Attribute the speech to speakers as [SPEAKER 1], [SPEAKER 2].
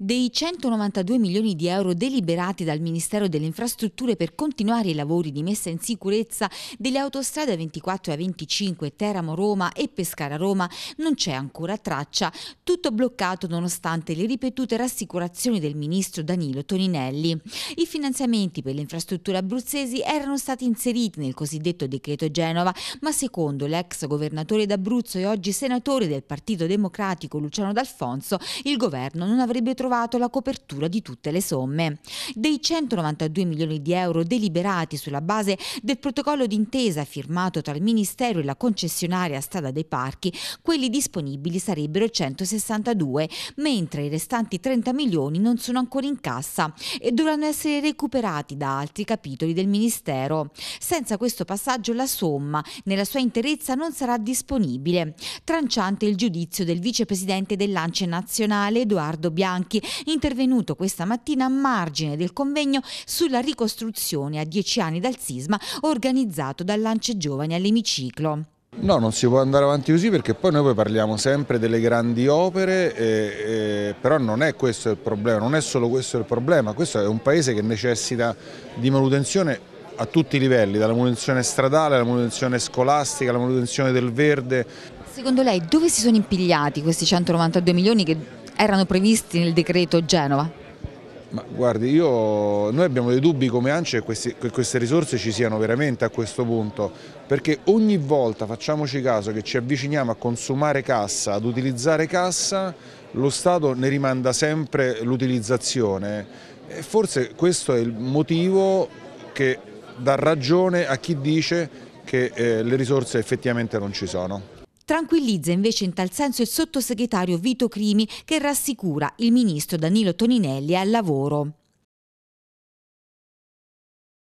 [SPEAKER 1] Dei 192 milioni di euro deliberati dal Ministero delle Infrastrutture per continuare i lavori di messa in sicurezza delle autostrade 24 e 25 Teramo-Roma e Pescara-Roma non c'è ancora traccia, tutto bloccato nonostante le ripetute rassicurazioni del ministro Danilo Toninelli. I finanziamenti per le infrastrutture abruzzesi erano stati inseriti nel cosiddetto decreto Genova, ma secondo l'ex governatore d'Abruzzo e oggi senatore del Partito Democratico Luciano D'Alfonso, il governo non avrebbe trovato trovato la copertura di tutte le somme. Dei 192 milioni di euro deliberati sulla base del protocollo d'intesa firmato tra il Ministero e la concessionaria Strada dei Parchi, quelli disponibili sarebbero 162, mentre i restanti 30 milioni non sono ancora in cassa e dovranno essere recuperati da altri capitoli del Ministero. Senza questo passaggio la somma, nella sua interezza, non sarà disponibile. Tranciante il giudizio del vicepresidente dell'Ance Nazionale, Edoardo Bianchi, Giolitti, intervenuto questa mattina a margine del convegno sulla ricostruzione a dieci anni dal sisma organizzato dal Lance Giovani all'Emiciclo.
[SPEAKER 2] No, non si può andare avanti così perché poi noi parliamo sempre delle grandi opere, e, e, però non è questo il problema, non è solo questo il problema, questo è un paese che necessita di manutenzione a tutti i livelli, dalla manutenzione stradale alla manutenzione scolastica, alla manutenzione del verde.
[SPEAKER 1] Secondo lei dove si sono impigliati questi 192 milioni che erano previsti nel decreto Genova?
[SPEAKER 2] Ma guardi, io, noi abbiamo dei dubbi come ANCE che, questi, che queste risorse ci siano veramente a questo punto, perché ogni volta, facciamoci caso, che ci avviciniamo a consumare cassa, ad utilizzare cassa, lo Stato ne rimanda sempre l'utilizzazione. forse questo è il motivo che dà ragione a chi dice che eh, le risorse effettivamente non ci
[SPEAKER 1] sono. Tranquillizza invece in tal senso il sottosegretario Vito Crimi che rassicura il ministro Danilo Toninelli al lavoro.